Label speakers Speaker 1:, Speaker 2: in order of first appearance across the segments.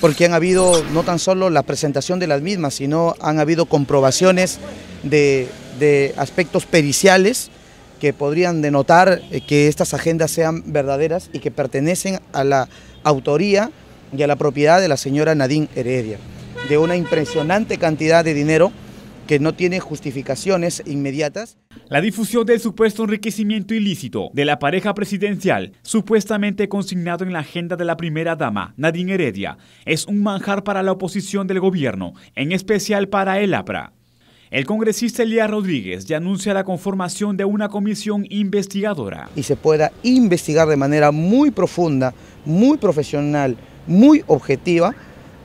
Speaker 1: porque han habido no tan solo la presentación de las mismas, sino han habido comprobaciones de, de aspectos periciales que podrían denotar eh, que estas agendas sean verdaderas y que pertenecen a la autoría y a la propiedad de la señora Nadine Heredia, de una impresionante cantidad de dinero que no tiene justificaciones inmediatas.
Speaker 2: La difusión del supuesto enriquecimiento ilícito de la pareja presidencial, supuestamente consignado en la agenda de la primera dama, Nadine Heredia, es un manjar para la oposición del gobierno, en especial para el APRA. El congresista Elías Rodríguez ya anuncia la conformación de una comisión investigadora.
Speaker 1: Y se pueda investigar de manera muy profunda, muy profesional, muy objetiva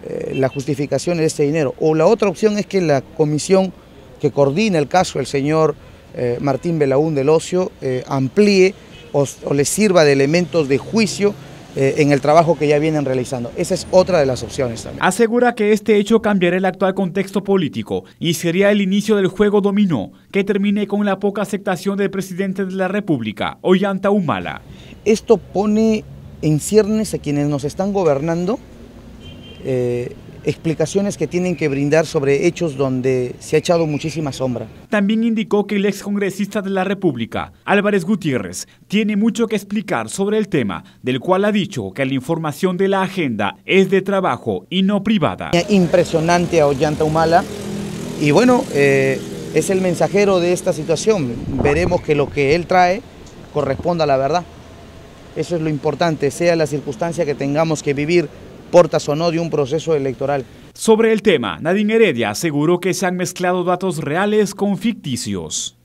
Speaker 1: eh, la justificación de este dinero. O la otra opción es que la comisión que coordina el caso, del señor eh, Martín Belaún del Ocio, eh, amplíe o, o, le sirva de elementos de juicio en el trabajo que ya vienen realizando. Esa es otra de las opciones también.
Speaker 2: Asegura que este hecho cambiará el actual contexto político y sería el inicio del juego dominó que termine con la poca aceptación del presidente de la República, Ollanta
Speaker 1: Humala. Esto pone en ciernes a quienes nos están gobernando eh, explicaciones que tienen que brindar sobre hechos donde se ha echado muchísima sombra.
Speaker 2: También indicó que el ex congresista de la República, Álvarez Gutiérrez, tiene mucho que explicar sobre el tema, del cual ha dicho que la información de la agenda es de trabajo y no privada.
Speaker 1: Impresionante a Ollanta Humala y bueno, eh, es el mensajero de esta situación. Veremos que lo que él trae corresponda a la verdad. Eso es lo importante, sea la circunstancia que tengamos que vivir o no de un proceso electoral.
Speaker 2: Sobre el tema, Nadine Heredia aseguró que se han mezclado datos reales con ficticios.